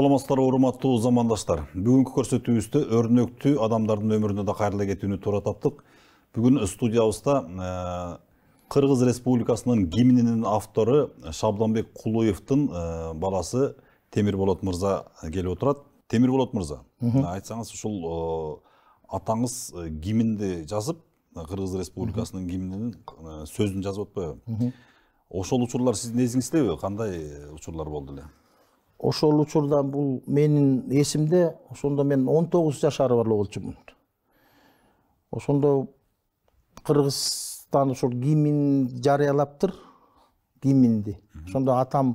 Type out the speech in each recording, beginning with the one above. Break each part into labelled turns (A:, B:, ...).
A: саламатсыздар урматтуу замандаштар бүгүнкү көрсөтүүбүздө өрнөктүү адамдардын өмүрүнө да кайрыла кетүүнү туура таптык бүгүн студиябызда э, кыргыз республикасынын гимнинин автору шабданбек кулуевдин э, баласы темирболот мырза келип отурат темирболот мырза айтсаңыз ушул э, атаңыз гимнди жазып кыргыз республикасынын гимнинин сөзүн жазып атпайбы ошол учурлар сиздин эсиңиздеби кандай учурлар болду эле
B: ошол учурда бул менин эсимде ошондо мен он тогуз жашары бар эле болчумун ошондо кыргызстан ушул гимн жарыялаптыр гимнди ошондо атам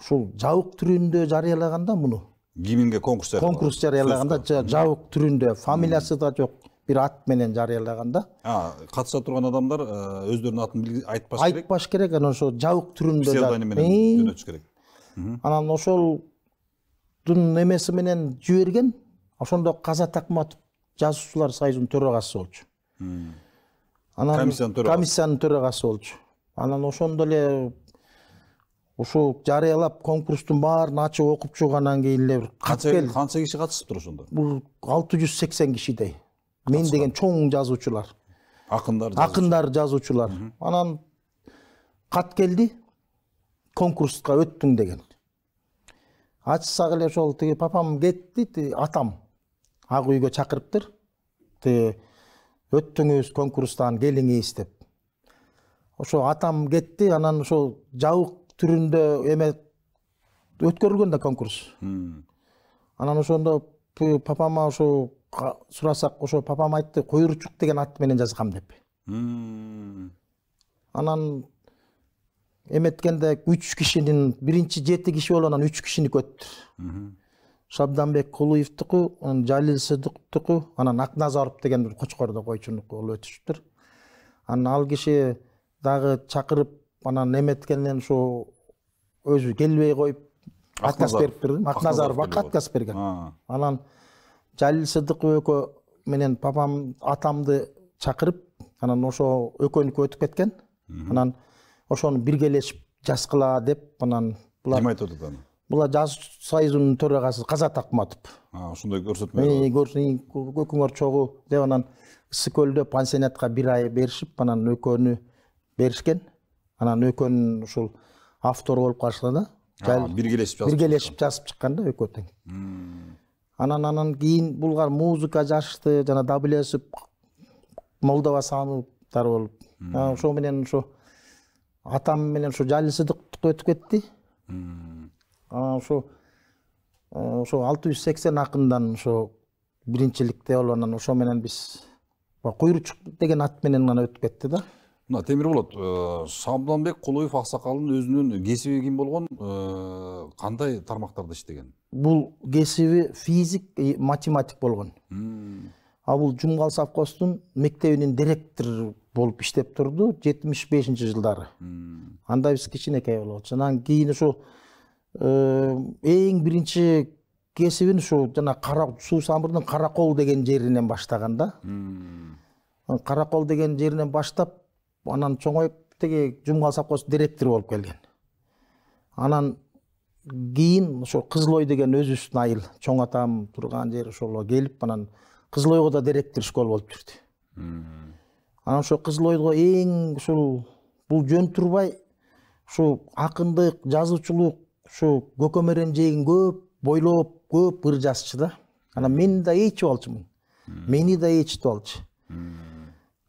B: ушул жабык түрүндө жарыялаганда муну
A: гимнге конкурс конкурс жарыялаганда
B: жабык түрүндө фамилиясы да жок бир ат менен жарыялаганда
A: катыша турган адамдар өздөрүнүн атын айтпаш керек айтпаш керек анан ошо жабык түрүндө псевдоним менен жөнөтүш керек
B: анан ошолдун немеси менен жиберген ошондо каза такматов жазуучулар союзунун төрагасы болчу анан комиссиянын төрагасы болчу анан ошондо эле ушу жарыялап конкурстун баарын ачып окуп анан кийин эле бир катып
A: канча киши катышыптыр ошондо бул
B: алты жүз сексен кишидей мен деген чоң жазуучулар акындар акындар жазуучулар анан кат келди конкурска өттүң деген ачса эле ошол тиги папам кетти тиги атам ак үйгө чакырыптыр тиги өттүңүз конкурстан келиңиз деп ошо атам кетти анан ошол жабык түрүндө эме өткөрүлгөн да конкурс
A: анан
B: ошондо папама ошо сурасак ошо папам айтты куйурчук деген ат менен жазгам деп анан эметкенде үч кишинин биринчи жети киши болуп анан үч кишиники өттү шабданбек кулуевдуку жалил сыдыктуку анан акназаров деген бир кочкордо койчунуку ол өтүшүптүр анан ал киши дагы чакырып анан эметкенден ушу өзү келбей коюп
A: отказ бериптир турду акназаров отказ
B: берген анан жалил сыдыков экөө менен папам атамды чакырып анан ошо экөөнүкү өтүп кеткен анан ошону биргелешип жазгыла деп анан булар ким айтып атат аны булар жазуу союзунун төрагасы казат акматов
A: ошондой көрсөтмө э,
B: э, көкүңөр чогуу деп анан ысык көлдө пансионатка бир ай беришип анан экөөнү беришкен анан экөөнүн ушул автору болуп калышкан
A: да биргелешип биргелешип
B: жазып чыккан да экөө тең анан анан кийин булар музыка жазышты жана дабл молдова саамовдары болуп ошо менен ошо атам менен ушу жалил өтүп кетти ошо ошо алты жүз сексен акындан ошо биринчиликте болуп анан ошо менен биз куйручук деген ат менен гана өтүп кетти
A: да мына темир болот э, шабданбек кулуев аксакалдын өзүнүн кесиби ким болгон э, кандай тармактарда иштеген
B: бул кесиби физик математик болгон а бул жумгал совхоздун мектебинин директору болуп иштеп турду жетимиш бешинчи жылдары анда биз кичинекей болуп анан кийин ушу эң биринчи кесибин ушу жана кара суу самырдын каракол деген жеринен баштаган да каракол деген жеринен баштап анан чоңоюп тиги жумгал совхоз директору болуп келген анан кийин ошо кызыл ой деген өзүбүздүн айыл чоң атам турган жер ошоло келип анан кызыл ойго да директор школ болып жүрді анан ошо кызыл ойго эң ушул бул жөн турбай ушу акындык жазуучулук ушу көкөмөрөн жээгин көп бойлоп көп ыр жазчы да анан мен да ээрчип алчумун мени да ээрчитип алчы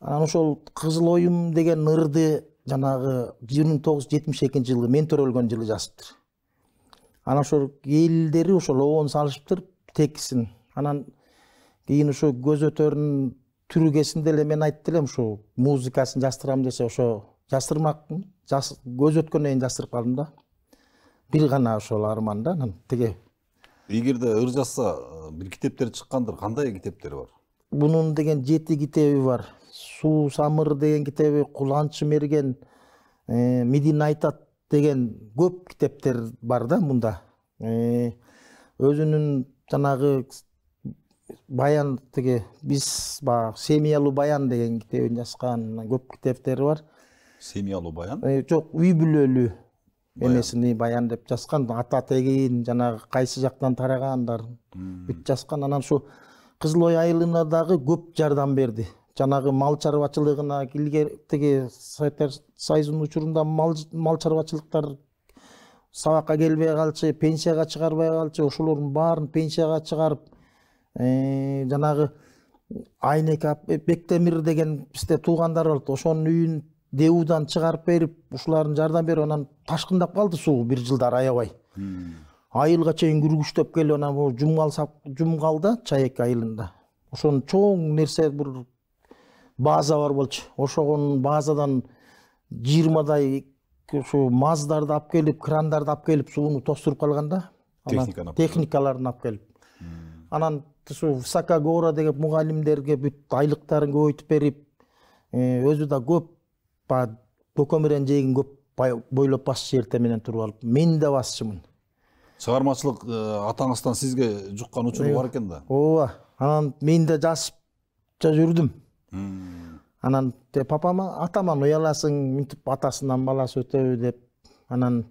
B: анан ошол кызыл оюм деген ырды жанагы бир миң тогуз жүз жетимиш экинчи жылы мен төрөлгөн жылы жазыптыр анан ошол элдери ошол обон салышыптыр текстин анан кийин ошо көз өтөрүн түргесин деле мен айтты элем ушу музыкасын жаздырам десе ошо жаздырмакмын көз өткөндөн кийин жаздырып калдым да бир гана ошол арман да анан тиги
A: эгерде жазса бир китептер чыккандыр кандай китептери бар
B: бунун деген жети китеби бар суу самыр деген китеби куланчы мерген мидин айтат деген көп китептер бар да мында өзүнүн жанагы баян тиги биз баягы семьялуу баян деген китебин жазган көп китептери бар
A: семьялуу баян э,
B: жок үй бүлөлүү эмесин баян деп жазган ата тегин жанагы кайсы жактан тарагандарн бүт жазган анан ушул кызыл ой айылына дагы көп жардам берди жанагы мал чарбачылыгына илгер тиги советтер союзунун учурунда мал чарбачылыктар сабакка келбей калчу пенсияга чыгарбай калчу ошолордун баарын пенсияга чыгарып жанагы айнек бектемир деген бизде туугандар болот ошонун үйүн дебудан чыгарып берип ушуларын жардам берип анан ташкындап калды суу бир жылдары аябай айылга чейин күргүчтөп келип анан жумгал да чаек айылында ошонун чоң нерсе бир база бар болчу ошогон базадан жыйырмадай ушу маздарды алып келип крандарды алып келип сууну тостуруп калган да технаны техникаларын алып келип анан ушу высокогора деген мугалимдерге бүт айлыктарын көбөйтүп берип э, өзү да көп баягы көкөмөрөн жегин көп бойлоп басчы эртең менен туруп алып
A: мен да басчымын чыгармачылык э, атаңыздан сизге жуккан учуру бар экен да
B: ооба анан мен да жазыпча жүрдүм анан папама атаман уяласың мынтип атасынан баласы өтөбү деп анан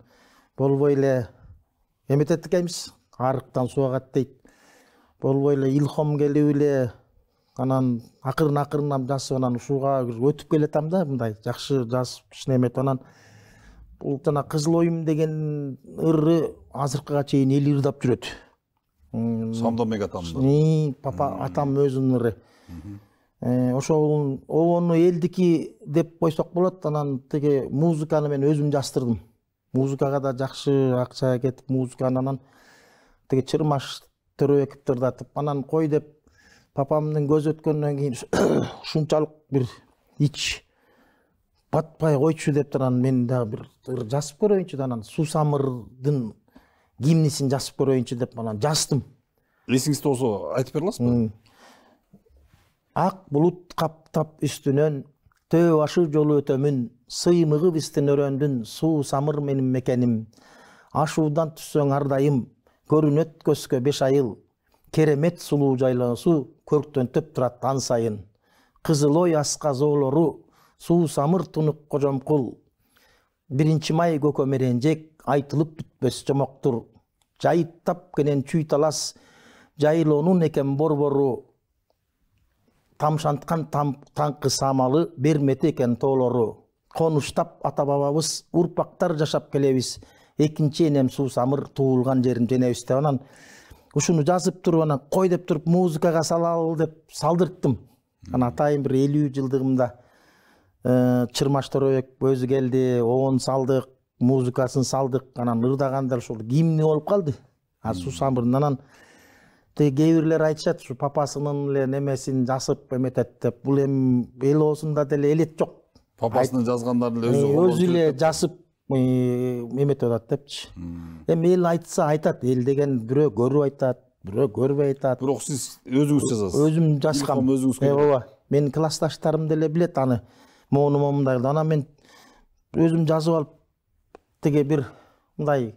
B: болбой эле эметет экенбиз арыктан суу агат дейт эле илхом келип эле анан акырын акырындап жазып анан ушуга өтүп келатам да мындай жакшы жазып кичине эметип анан бул жана кызыл оюм деген ыры азыркыга чейин эл ырдап жүрөт сомдонбек атамды папа атам өзүнүн ыры э, ошол обону элдики деп койсок болот анан тиги музыканы мен өзүм жаздырдым музыкага да жакшы акча кетип музыканы анан тиги чырмаш екіп тұрдатып анан қой деп папамның көзү өткеннен кейін ушунчалык бір ич батпай койчу деп анан мен дагы бир жазып көрөйүнчү да анан сусамырдын гимнисин жазып көрөйүнчү деп анан жаздым
A: эсиңизде болсо
B: айтып бере аласызбы ак булут каптап үстүнөн төө башы жолу өтөмүн сыймыгып истин өрөндүн суусамыр самыр менин мекеним ашуудан түссөң ар дайым көрүнөт көзгө беш айыл керемет сулуу жайлоосу көрктөнтүп турат таң сайын кызыл ой аска зоолору суу самыр тунук кожомкул биринчи май көкө меренжек айтылып бүтпөс жомоктур жайыттап кенен чүй талас жайлоонун экен борбору тамшанткан таңкы самалы бермети экен тоолору конуштап ата бабабыз урпактар жашап келебиз экинчи энем суусамыр туулган жерим женебиз деп анан ушуну жазып туруп анан кой деп туруп музыкага салалы деп салдырттым анан атайын бир элүү жылдыгымда э, чырмаш торобек өзү келди оон салдык музыкасын салдык анан ырдаганда ушул гимни болуп калды а суусамырдын анан тиги кээ бирлер айтышат ушу папасынын эле немесин жасып эметет деп бул эми эл оозунда деле элет жок
A: папасынын жазгандарын эле өзү э, өзү эле
B: жазып эметип атат депчи эми эл айтса айтат эл деген бирөө көрүп айтат бирөө көрбөй айтат бирок сиз өзүңүз жазасыз өзүм жазгам өзүңүз ооба менин классташтарым деле билет аны могуну момундай да анан мен өзүм жазып алып тиги бир мындай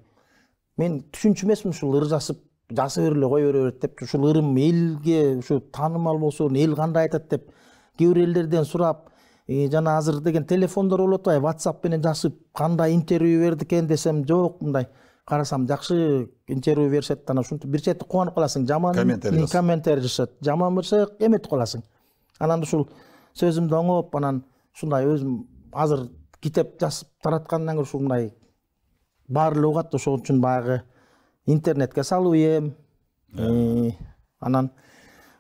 B: мен түшүнчү эмесмин ушул ыр жазып жаза бере эле кое бере берет депчи ушул ырым элге ушу таанымал болсун эл кандай айтат деп кээ бир элдерден сурап и жана азыр деген телефондор болуп атпайбы whatsapp менен жазып кандай интервью берди экен десем жок мындай карасам жакшы интервью беришет анан ушинтип бир чети кубанып каласың жаман комментарий комментарий жазышат жаман берсе эметип каласың анан ушул сөзүмдү оңоп анан ушундай өзүм азыр китеп жазып тараткандан көрө ушул мындай баары эле угат ошон үчүн баягы интернетке салып ийем анан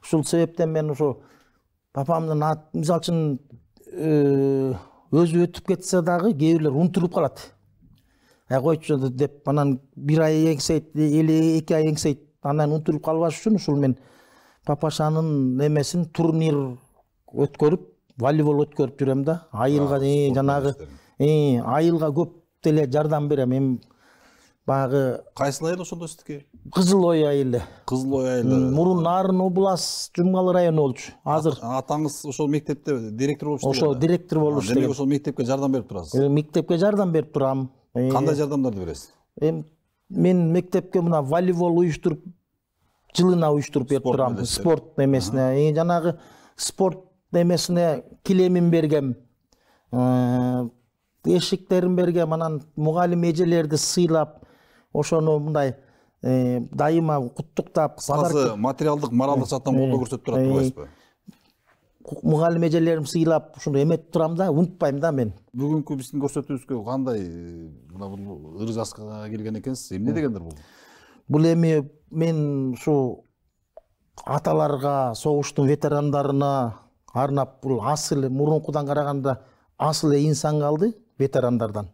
B: ушул себептен мен ушу папамдын мисалы үчүн өзі өтіп кетсе дағы кейбіреулер ұмтылып қалады әй қойшы деп анан бир ай еңсейді или эки ай еңсейді анан ұмтылып қалбаш үшін ушул мен папашанын немесін турнир өткөрүп волейбол өткөрүп жүрөм да айылга жанагы айылга көп деле жардам берем эми баягы кайсыл айыл ошондо сиздики кызыл ой айылы кызыл ой айылы мурун нарын
A: область жумгал району болчу азыр атаңыз ошол мектепте директор болуп иштеген ошол директор болуп иштеген демек ошол мектепке жардам берип турасыз э,
B: мектепке жардам берип турам кандай э,
A: жардамдарды бересиз
B: эми мен мектепке мына волейбол уюштуруп жылына уюштуруп берип турам спорт эмесине жанагы спорт эмесине э, килемин бергем эшиктерин бергем анан мугалим эжелерди сыйлап ошону мындай э, дайыма куттуктап кыскасы
A: материалдык моралдык жактан э, колдоо көрсөтүп турат э, тұрғайсыз
B: мугалим эжелерим сыйлап ушундай эметип турам да унутпайм да мен
A: бүгүнкү биздин көрсөтүүбүзгө кандай мына бул ыр келген экенсиз эмне дегендер бул
B: бул эми мен ушу аталарга согуштун ветерандарына арнап бул асыл мурункудан караганда асыл инсан калды ветерандардан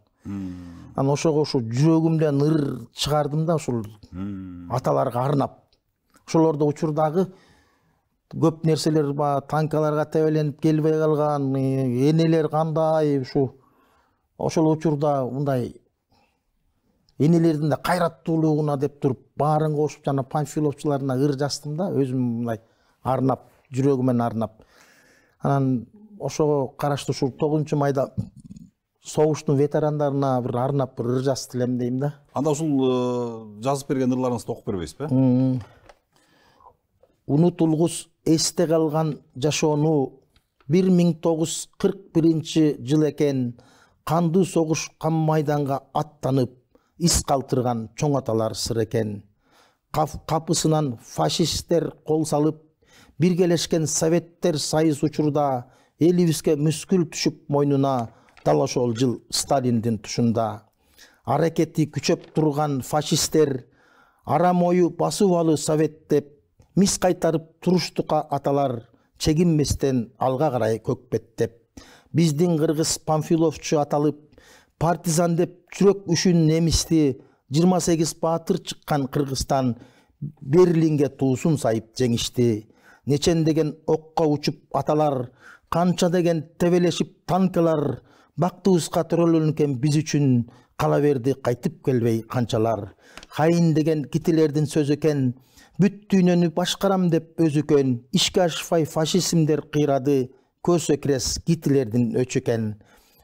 B: анан ошого ушул жүрөгүмдөн ыр чыгардым да ушул аталарга арнап ошолорду учурдагы көп нерселер баягы танкаларга тебеленип келбей калган э, энелер кандай ушу ошол учурда мындай энелердин да кайраттуулугуна деп туруп баарын кошуп жана панфиловчуларына ыр жаздым да өзүм мындай арнап жүрөгүмөн арнап анан ошого караштуу ушул тогузунчу майда соғыстың ветерандарына бір арнап бір ыр жазып деймін да
A: анда ушул жазып берген ырларыңызды окуп бербейсизби
B: унутулгус эсте калган жашоону бир миң тогуз жүз кырк биринчи жыл екен қанды согуш кан майданга аттанып из калтырган чоң аталар сыр экен капысынан фашисттер кол салып биргелешкен советтер союз учурда элибизге мүскүл түшіп мойнуна дал ошол жыл сталиндин тушунда аракети күчөп турган фашисттер арам ою басып алуу совет деп мис кайтарып туруштукка аталар чегинбестен алга карай көкпеттеп биздин кыргыз памфиловчу аталып партизан деп жүрөк үшүн немисти жыйырма сегиз баатыр чыккан кыргызстан берлинге туусун сайып жеңишти нечен деген окко учуп аталар канча деген тебелешип танкалар бактыбызга төрөлөнкөн биз үчүн кала берди кайтып келбей канчалар хайын деген китилердин сөзү экен бүт дүйнөнү башкарам деп өзү экен ишке ашпай фашизмдер кыйрады көсө крес гитлердин өчү экен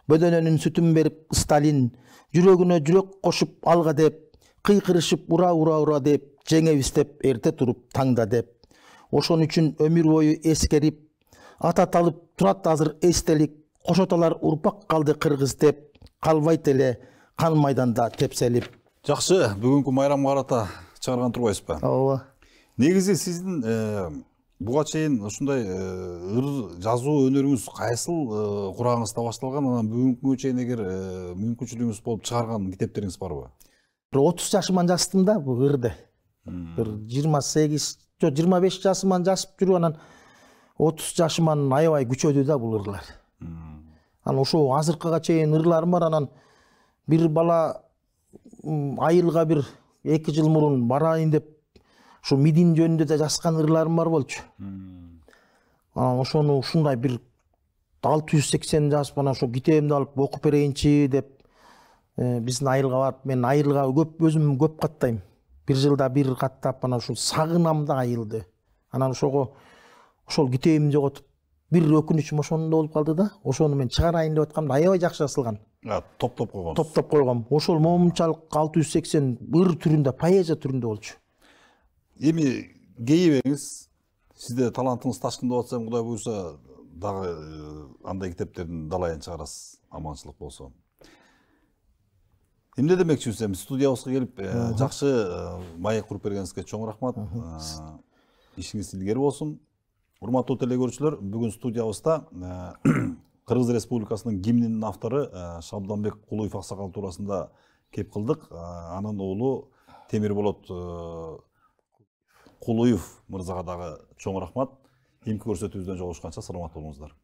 B: бөдөнөнүн сүтүн берип сталин жүрөгүнө жүрөк кошуп алга деп кыйкырышып ура ура ура деп жеңебиз деп эрте туруп таңда деп ошон үчүн өмүр бою эскерип ат аталып турат азыр эстелик ошоталар урпак калды кыргыз деп калбайт эле кан майданда тепселип
A: жакшы бүгүнкү майрамга карата чыгарган турбайсызбы ооба негизи сиздин э, буга чейин ушундай э, ыр жазуу өнөрүңүз кайсыл э, курагыңызда башталган анан бүгүнкү күнгө чейин эгер мүмкүнчүлүгүңүз болуп чыгарган китептериңиз барбы
B: бир отуз жашыман жаздым да бул ырды бир жыйырма сегиз жок жыйырма беш жашыман жазып жүрүп анан отуз жашыман аябай күчөдү да бул ырлар анан ошол азыркыга чейин ырларым бар анан бир бала айылга бир эки жыл мурун барайын деп ушу мидин жөнүндө да жазган ырларым бар болчу анан ошону ушундай бир алты жүз сексен жазып анан ушу китебимди алып окуп берейинчи деп э, биздин айылга барып мен айылга көп өзүм көп каттайм бир жылда бир каттап анан ушул сагынам да айылды анан ошого ошол китебимди жоготуп бир өкүнүчүм ошондо болуп калды да ошону мен чыгарайын деп атканымда аябай жакшы жазылган топтоп койгон топтоп койгом ошол момунчалык алты жүз сексен ыр түрүндө поэзия түрүндө болчу
A: эми кейибеңиз сизде талантыңыз ташкын деп атсам кудай буюрса дагы андай китептердин далайын чыгарасыз аманчылык болсо эмне демекчибиз эми студиябызга келип жакшы маек куруп бергениңизге чоң рахмат ишиңиз илгери болсун урматтуу телекөрүүчүлөр бүгүн студиябызда э, кыргыз республикасынын гимнинин автору э, шабданбек кулуев аксакал туурасында кеп кылдык э, анын уулу темирболот кулуев мырзага дагы чоң рахмат эмки көрсөтүүбүздөн жолугушканча саламат болуңуздар